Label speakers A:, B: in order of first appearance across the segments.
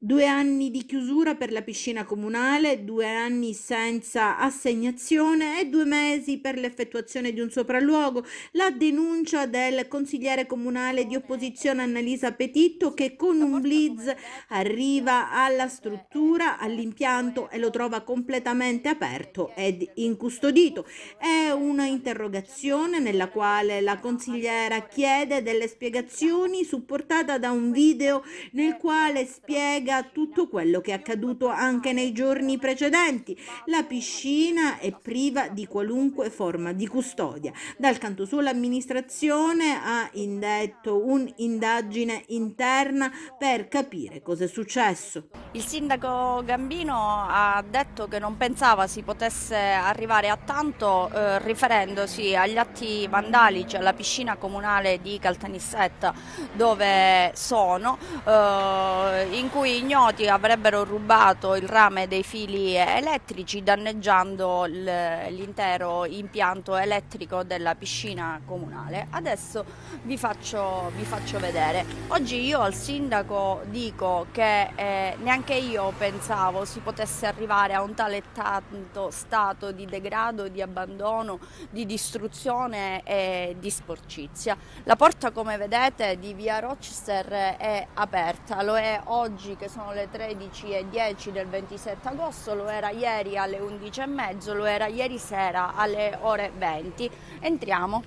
A: Due anni di chiusura per la piscina comunale, due anni senza assegnazione e due mesi per l'effettuazione di un sopralluogo. La denuncia del consigliere comunale di opposizione Annalisa Petitto che con un blitz arriva alla struttura, all'impianto e lo trova completamente aperto ed incustodito. È una interrogazione nella quale la consigliera chiede delle spiegazioni supportata da un video nel quale spiega tutto quello che è accaduto anche nei giorni precedenti. La piscina è priva di qualunque forma di custodia. Dal canto suo l'amministrazione ha indetto un'indagine interna per capire cosa è successo.
B: Il sindaco Gambino ha detto che non pensava si potesse arrivare a tanto eh, riferendosi agli atti vandalici alla piscina comunale di Caltanissetta dove sono, eh, in cui ignoti avrebbero rubato il rame dei fili elettrici danneggiando l'intero impianto elettrico della piscina comunale. Adesso vi faccio, vi faccio vedere. Oggi io al sindaco dico che eh, neanche io pensavo si potesse arrivare a un tale tanto stato di degrado, di abbandono suono, di distruzione e di sporcizia. La porta come vedete di via Rochester è aperta, lo è oggi che sono le 13.10 del 27 agosto, lo era ieri alle 11.30, lo era ieri sera alle ore 20. Entriamo.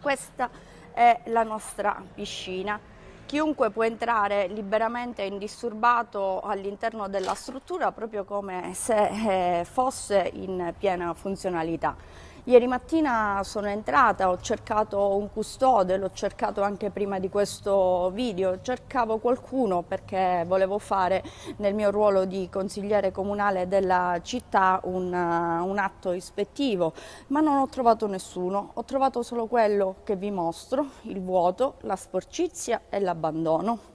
B: Questa è la nostra piscina chiunque può entrare liberamente e indisturbato all'interno della struttura proprio come se eh, fosse in piena funzionalità. Ieri mattina sono entrata, ho cercato un custode, l'ho cercato anche prima di questo video, cercavo qualcuno perché volevo fare nel mio ruolo di consigliere comunale della città un, uh, un atto ispettivo, ma non ho trovato nessuno, ho trovato solo quello che vi mostro, il vuoto, la sporcizia e l'abbandono.